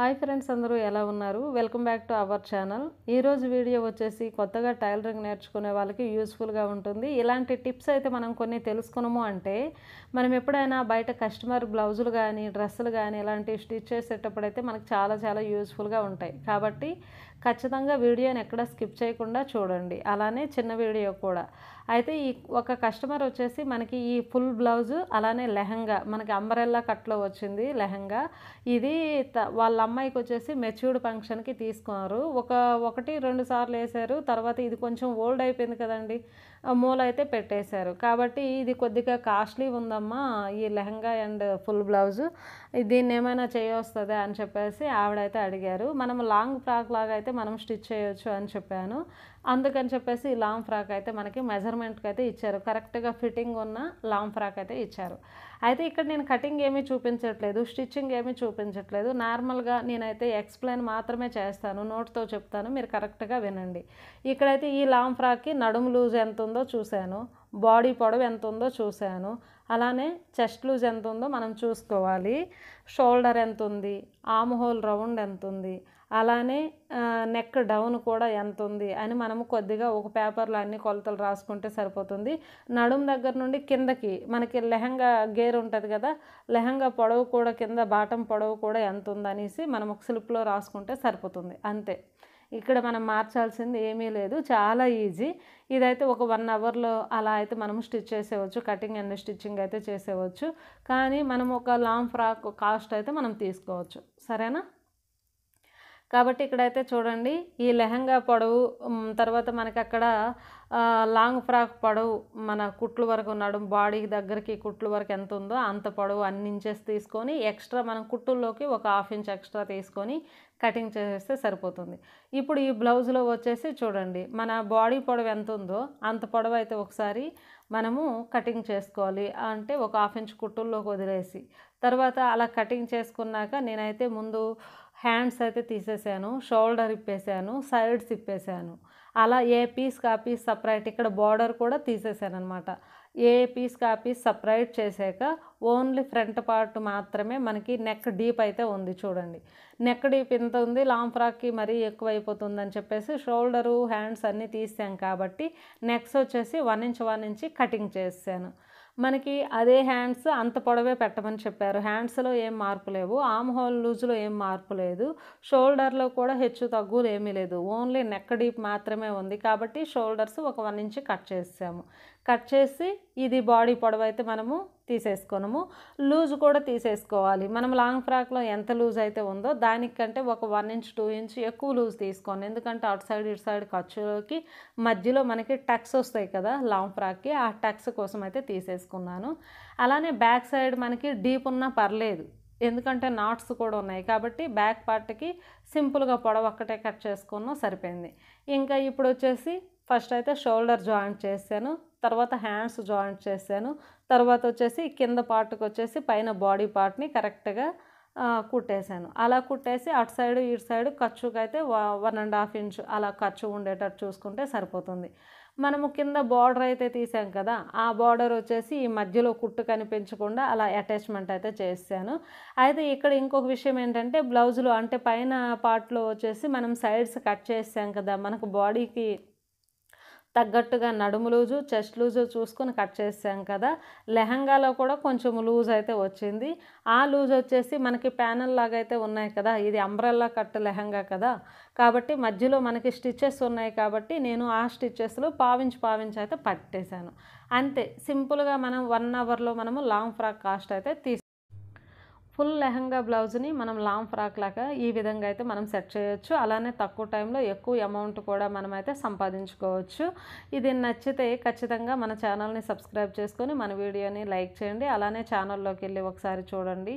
hi friends అందరూ ఎలా ఉన్నారు welcome back to our channel ఈరోజు వీడియో వచ్చేసి కొత్తగా టైలరింగ్ నేర్చుకునే వాళ్ళకి యూస్ఫుల్గా ఉంటుంది ఇలాంటి టిప్స్ అయితే మనం కొన్ని తెలుసుకున్నాము అంటే మనం ఎప్పుడైనా బయట కస్టమర్ బ్లౌజులు కానీ డ్రెస్సులు కానీ ఇలాంటి స్టిచ్ చేసేటప్పుడు అయితే మనకు చాలా చాలా యూస్ఫుల్గా ఉంటాయి కాబట్టి ఖచ్చితంగా వీడియోని ఎక్కడ స్కిప్ చేయకుండా చూడండి అలానే చిన్న వీడియో కూడా అయితే ఈ ఒక కస్టమర్ వచ్చేసి మనకి ఈ ఫుల్ బ్లౌజ్ అలానే లెహంగా మనకి అంబరెల్లా కట్లో వచ్చింది లెహంగా ఇది వాళ్ళ అమ్మాయికి వచ్చేసి మెచ్యూర్డ్ ఫంక్షన్కి తీసుకున్నారు ఒక ఒకటి రెండు సార్లు వేశారు తర్వాత ఇది కొంచెం ఓల్డ్ అయిపోయింది కదండి మూల అయితే పెట్టేశారు కాబట్టి ఇది కొద్దిగా కాస్ట్లీ ఉందమ్మా ఈ లెహంగా అండ్ ఫుల్ బ్లౌజ్ దీన్ని ఏమైనా చేయొస్తుంది అని చెప్పేసి ఆవిడైతే అడిగారు మనం లాంగ్ ఫ్రాక్ లాగా అయితే అయితే మనం స్టిచ్ చేయొచ్చు అని చెప్పాను అందుకని చెప్పేసి ఈ లాంగ్ ఫ్రాక్ అయితే మనకి మెజర్మెంట్కి అయితే ఇచ్చారు కరెక్ట్గా ఫిట్టింగ్ ఉన్న లాంగ్ ఫ్రాక్ అయితే ఇచ్చారు అయితే ఇక్కడ నేను కటింగ్ ఏమీ చూపించట్లేదు స్టిచ్చింగ్ ఏమీ చూపించట్లేదు నార్మల్గా నేనైతే ఎక్స్ప్లెయిన్ మాత్రమే చేస్తాను నోట్తో చెప్తాను మీరు కరెక్ట్గా వినండి ఇక్కడైతే ఈ లాంగ్ ఫ్రాక్కి నడుము లూజ్ ఎంత ఉందో చూశాను బాడీ పొడవు ఎంత ఉందో చూశాను అలానే చెస్ట్ లూజ్ ఎంత ఉందో మనం చూసుకోవాలి షోల్డర్ ఎంత ఉంది ఆమ్ హోల్ రౌండ్ ఎంత ఉంది అలానే నెక్ డౌన్ కూడా ఎంత ఉంది అని మనము కొద్దిగా ఒక పేపర్లో అన్ని కొలతలు రాసుకుంటే సరిపోతుంది నడుము దగ్గర నుండి కిందకి మనకి లెహంగా గేర్ ఉంటుంది కదా లెహంగా పొడవు కూడా కింద బాటం పొడవు కూడా ఎంత ఉందనేసి మనం ఒక స్లిప్లో రాసుకుంటే సరిపోతుంది అంతే ఇక్కడ మనం మార్చాల్సింది ఏమీ లేదు చాలా ఈజీ ఇదైతే ఒక వన్ అవర్లో అలా అయితే మనం స్టిచ్ చేసేవచ్చు కటింగ్ అండ్ స్టిచ్చింగ్ అయితే చేసేవచ్చు కానీ మనం ఒక లాంగ్ ఫ్రాక్ కాస్ట్ అయితే మనం తీసుకోవచ్చు సరేనా కాబట్టి ఇక్కడైతే చూడండి ఈ లెహంగా పొడవు తర్వాత మనకి అక్కడ లాంగ్ ఫ్రాక్ పొడవు మన కుట్లు వరకు ఉన్నాడు బాడీ దగ్గరికి కుట్లు వరకు ఎంత ఉందో అంత పొడవు అన్ని ఇంచెస్ తీసుకొని ఎక్స్ట్రా మనం కుట్టుల్లోకి ఒక హాఫ్ ఇంచ్ ఎక్స్ట్రా తీసుకొని కటింగ్ చేసేస్తే సరిపోతుంది ఇప్పుడు ఈ బ్లౌజ్లో వచ్చేసి చూడండి మన బాడీ పొడవు ఎంత ఉందో అంత పొడవు అయితే ఒకసారి మనము కటింగ్ చేసుకోవాలి అంటే ఒక హాఫ్ ఇంచ్ కుట్టుల్లోకి వదిలేసి తర్వాత అలా కటింగ్ చేసుకున్నాక నేనైతే ముందు హ్యాండ్స్ అయితే తీసేసాను షోల్డర్ ఇప్పేసాను సైడ్స్ ఇప్పేశాను అలా ఏ పీస్ ఆ పీస్ సపరేట్ ఇక్కడ బార్డర్ కూడా తీసేసాను అనమాట ఏ పీస్ ఆ పీస్ సపరేట్ చేసాక ఓన్లీ ఫ్రంట్ పార్ట్ మాత్రమే మనకి నెక్ డీప్ అయితే ఉంది చూడండి నెక్ డీప్ ఇంత ఉంది లాంగ్ ఫ్రాక్కి మరీ ఎక్కువ అయిపోతుందని చెప్పేసి షోల్డరు హ్యాండ్స్ అన్నీ తీసాం కాబట్టి నెక్స్ వచ్చేసి one inch one inch cutting చేసాను మనకి అదే హ్యాండ్స్ అంత పొడవే పెట్టమని చెప్పారు హ్యాండ్స్లో ఏం మార్పు లేవు ఆమ్ హోల్ లూజ్లో ఏం మార్పు లేదు షోల్డర్లో కూడా హెచ్చు తగ్గులు ఏమీ లేదు ఓన్లీ నెక్ డీప్ మాత్రమే ఉంది కాబట్టి షోల్డర్స్ ఒక వన్ ఇంచ్ కట్ చేసాము కట్ చేసి ఇది బాడీ పొడవు అయితే మనము తీసేసుకోనము లూజ్ కూడా తీసేసుకోవాలి మనం లాంగ్ ఫ్రాక్లో ఎంత లూజ్ అయితే ఉందో దానికంటే ఒక వన్ ఇంచ్ టూ ఇంచ్ ఎక్కువ లూజ్ తీసుకోను ఎందుకంటే అటు సైడ్ ఇటు సైడ్ ఖర్చులోకి మధ్యలో మనకి టక్స్ వస్తాయి కదా లాంగ్ ఫ్రాక్కి ఆ టక్స్ కోసం అయితే తీసేసుకున్నాను అలానే బ్యాక్ సైడ్ మనకి డీప్ ఉన్నా పర్లేదు ఎందుకంటే నాట్స్ కూడా ఉన్నాయి కాబట్టి బ్యాక్ పార్ట్కి సింపుల్గా పొడవ ఒక్కటే కట్ చేసుకున్నా సరిపోయింది ఇంకా ఇప్పుడు వచ్చేసి ఫస్ట్ అయితే షోల్డర్ జాయింట్ చేశాను తర్వాత హ్యాండ్స్ జాయింట్ చేశాను తర్వాత వచ్చేసి కింద పార్ట్కి వచ్చేసి పైన బాడీ పార్ట్ని కరెక్ట్గా కుట్టేశాను అలా కుట్టేసి అటు సైడ్ ఇటు సైడ్ ఖర్చుకు అయితే వన్ అండ్ హాఫ్ ఇంచ్ అలా ఖర్చు ఉండేటట్టు చూసుకుంటే సరిపోతుంది మనము కింద బార్డర్ అయితే తీసాం కదా ఆ బార్డర్ వచ్చేసి ఈ మధ్యలో కుట్టు కనిపించకుండా అలా అటాచ్మెంట్ అయితే చేశాను అయితే ఇక్కడ ఇంకొక విషయం ఏంటంటే బ్లౌజులు అంటే పైన పార్ట్లో వచ్చేసి మనం సైడ్స్ కట్ చేసాం కదా మనకు బాడీకి తగ్గట్టుగా నడుము లూజు చెస్ట్ లూజు చూసుకొని కట్ చేసాం కదా లెహంగాలో కూడా కొంచెం లూజ్ అయితే వచ్చింది ఆ లూజ్ వచ్చేసి మనకి ప్యానల్ లాగా అయితే ఉన్నాయి కదా ఇది అంబ్రెల్లా కట్ లెహంగా కదా కాబట్టి మధ్యలో మనకి స్టిచ్చెస్ ఉన్నాయి కాబట్టి నేను ఆ స్టిచ్చెస్లో పావించి పావించి అయితే పట్టేశాను అంతే సింపుల్గా మనం వన్ అవర్లో మనము లాంగ్ ఫ్రాక్ కాస్ట్ అయితే తీసుకు ఫుల్ లెహంగా బ్లౌజ్ని మనం లాంగ్ ఫ్రాక్ లాగా ఈ విధంగా అయితే మనం సెట్ చేయొచ్చు అలానే తక్కువ టైంలో ఎక్కువ అమౌంట్ కూడా మనమైతే సంపాదించుకోవచ్చు ఇది నచ్చితే ఖచ్చితంగా మన ఛానల్ని సబ్స్క్రైబ్ చేసుకొని మన వీడియోని లైక్ చేయండి అలానే ఛానల్లోకి వెళ్ళి ఒకసారి చూడండి